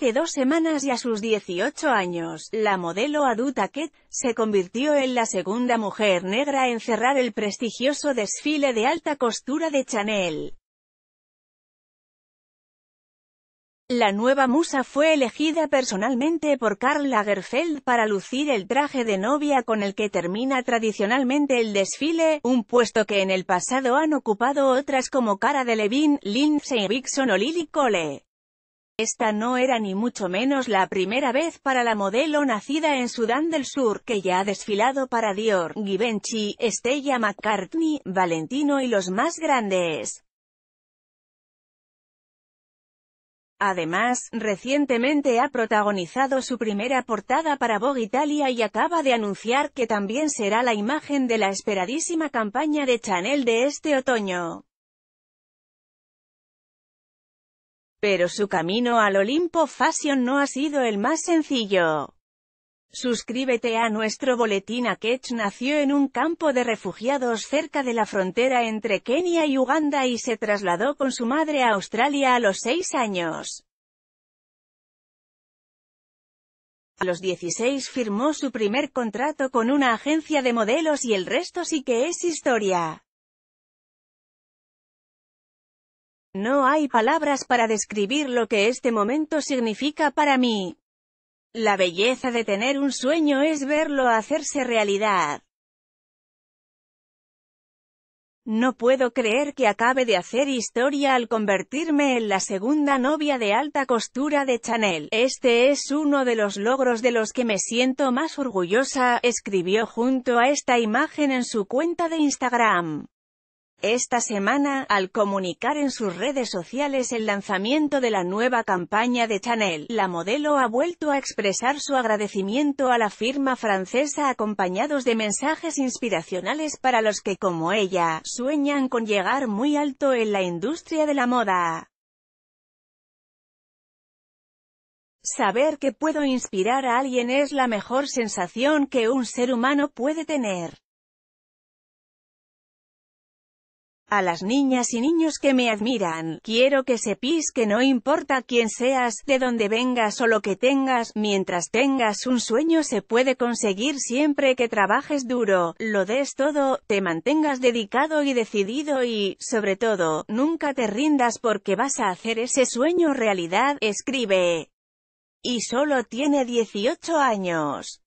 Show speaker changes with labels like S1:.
S1: Hace dos semanas y a sus 18 años, la modelo adulta Ket, se convirtió en la segunda mujer negra en cerrar el prestigioso desfile de alta costura de Chanel. La nueva musa fue elegida personalmente por Karl Lagerfeld para lucir el traje de novia con el que termina tradicionalmente el desfile, un puesto que en el pasado han ocupado otras como Cara de Lindsay Vixen o Lily Cole. Esta no era ni mucho menos la primera vez para la modelo nacida en Sudán del Sur que ya ha desfilado para Dior, Givenchy, Stella McCartney, Valentino y los más grandes. Además, recientemente ha protagonizado su primera portada para Vogue Italia y acaba de anunciar que también será la imagen de la esperadísima campaña de Chanel de este otoño. Pero su camino al Olimpo Fashion no ha sido el más sencillo. Suscríbete a nuestro boletín Ketch nació en un campo de refugiados cerca de la frontera entre Kenia y Uganda y se trasladó con su madre a Australia a los 6 años. A los 16 firmó su primer contrato con una agencia de modelos y el resto sí que es historia. No hay palabras para describir lo que este momento significa para mí. La belleza de tener un sueño es verlo hacerse realidad. No puedo creer que acabe de hacer historia al convertirme en la segunda novia de alta costura de Chanel. Este es uno de los logros de los que me siento más orgullosa, escribió junto a esta imagen en su cuenta de Instagram. Esta semana, al comunicar en sus redes sociales el lanzamiento de la nueva campaña de Chanel, la modelo ha vuelto a expresar su agradecimiento a la firma francesa acompañados de mensajes inspiracionales para los que, como ella, sueñan con llegar muy alto en la industria de la moda. Saber que puedo inspirar a alguien es la mejor sensación que un ser humano puede tener. A las niñas y niños que me admiran, quiero que sepís que no importa quién seas, de dónde vengas o lo que tengas, mientras tengas un sueño se puede conseguir siempre que trabajes duro, lo des todo, te mantengas dedicado y decidido y, sobre todo, nunca te rindas porque vas a hacer ese sueño realidad, escribe. Y solo tiene 18 años.